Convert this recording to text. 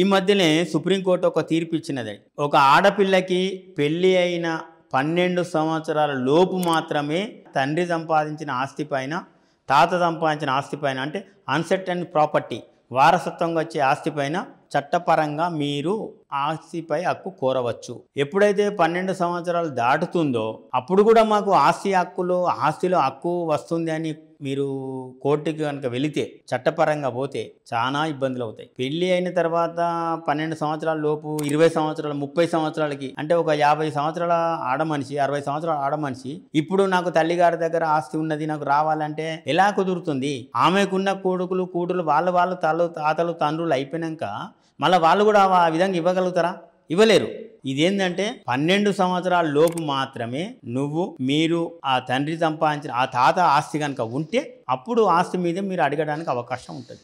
ఈ మధ్యనే సుప్రీంకోర్టు ఒక తీర్పు ఇచ్చినది ఒక ఆడపిల్లకి పెళ్ళి అయిన పన్నెండు సంవత్సరాల లోపు మాత్రమే తండ్రి సంపాదించిన ఆస్తి పైన తాత సంపాదించిన ఆస్తి పైన అంటే అన్సెట్ అండ్ ప్రాపర్టీ వారసత్వంగా వచ్చే ఆస్తి పైన చట్టపరంగా మీరు ఆస్తిపై హక్కు కోరవచ్చు ఎప్పుడైతే పన్నెండు సంవత్సరాలు దాటుతుందో అప్పుడు కూడా మాకు ఆస్తి హక్కులు ఆస్తిలో హక్కు వస్తుంది అని మీరు కోర్టుకి కనుక వెళితే చట్టపరంగా పోతే చాలా ఇబ్బందులు అవుతాయి పెళ్లి అయిన తర్వాత పన్నెండు సంవత్సరాల లోపు ఇరవై సంవత్సరాలు ముప్పై సంవత్సరాలకి అంటే ఒక యాభై సంవత్సరాల ఆడ మనిషి అరవై సంవత్సరాల మనిషి ఇప్పుడు నాకు తల్లిగారి దగ్గర ఆస్తి ఉన్నది నాకు రావాలంటే ఎలా కుదురుతుంది ఆమెకున్న కొడుకులు కూతురు వాళ్ళు వాళ్ళు తల్లు తాతలు తండ్రులు అయిపోయినాక మళ్ళీ వాళ్ళు కూడా ఆ విధంగా ఇవ్వగలుగుతారా ఇవ్వలేరు ఇదేంటంటే పన్నెండు సంవత్సరాల లోపు మాత్రమే నువ్వు మీరు ఆ తండ్రి సంపాదించిన ఆ తాత ఆస్తి కనుక ఉంటే అప్పుడు ఆస్తి మీద మీరు అడగడానికి అవకాశం ఉంటుంది